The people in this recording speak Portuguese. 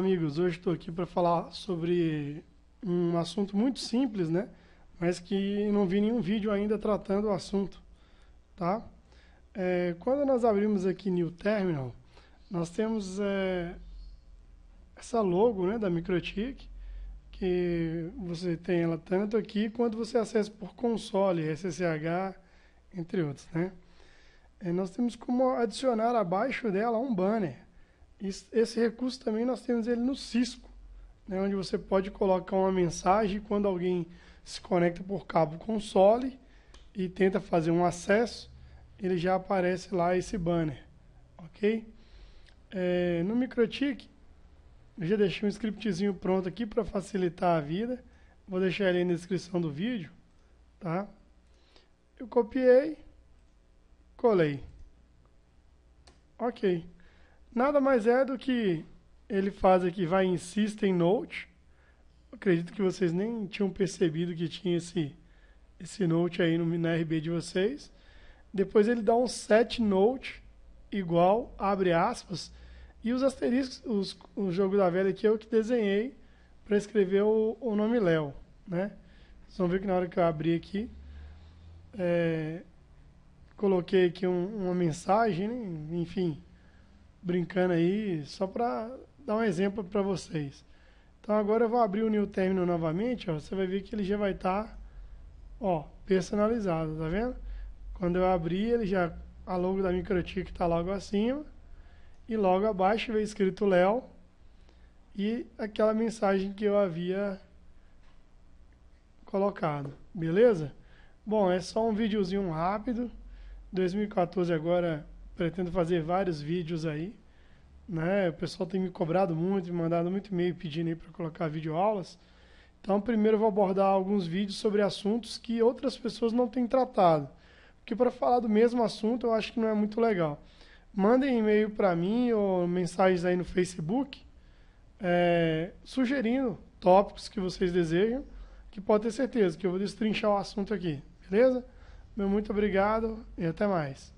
Olá, amigos. Hoje estou aqui para falar sobre um assunto muito simples, né? Mas que não vi nenhum vídeo ainda tratando o assunto, tá? É, quando nós abrimos aqui New Terminal, nós temos é, essa logo né, da Microtik, que você tem ela tanto aqui quanto você acessa por console, SSH, entre outros, né? É, nós temos como adicionar abaixo dela um banner esse recurso também nós temos ele no Cisco, né, onde você pode colocar uma mensagem quando alguém se conecta por cabo console e tenta fazer um acesso, ele já aparece lá esse banner, ok? É, no MikroTik, eu já deixei um scriptzinho pronto aqui para facilitar a vida. Vou deixar ele na descrição do vídeo, tá? Eu copiei, colei. Ok nada mais é do que ele faz aqui, vai em System Note. Acredito que vocês nem tinham percebido que tinha esse, esse note aí no, na RB de vocês. Depois ele dá um set note igual, abre aspas, e os asteriscos, os, o jogo da velha aqui é o que desenhei para escrever o, o nome Léo, né? Vocês vão ver que na hora que eu abri aqui, é, coloquei aqui um, uma mensagem, né? enfim, brincando aí, só para dar um exemplo para vocês. Então agora eu vou abrir o New Terminal novamente, ó, você vai ver que ele já vai estar tá, ó, personalizado, tá vendo? Quando eu abrir, ele já a logo da Microtik está logo acima e logo abaixo vem escrito Léo e aquela mensagem que eu havia colocado, beleza? Bom, é só um videozinho rápido. 2014 agora pretendo fazer vários vídeos aí. Né? O pessoal tem me cobrado muito, me mandado muito e-mail pedindo aí para colocar vídeo aulas. Então, primeiro eu vou abordar alguns vídeos sobre assuntos que outras pessoas não têm tratado. Porque para falar do mesmo assunto, eu acho que não é muito legal. Mandem e-mail para mim ou mensagens aí no Facebook é, sugerindo tópicos que vocês desejam, que pode ter certeza que eu vou destrinchar o assunto aqui, beleza? Meu muito obrigado e até mais.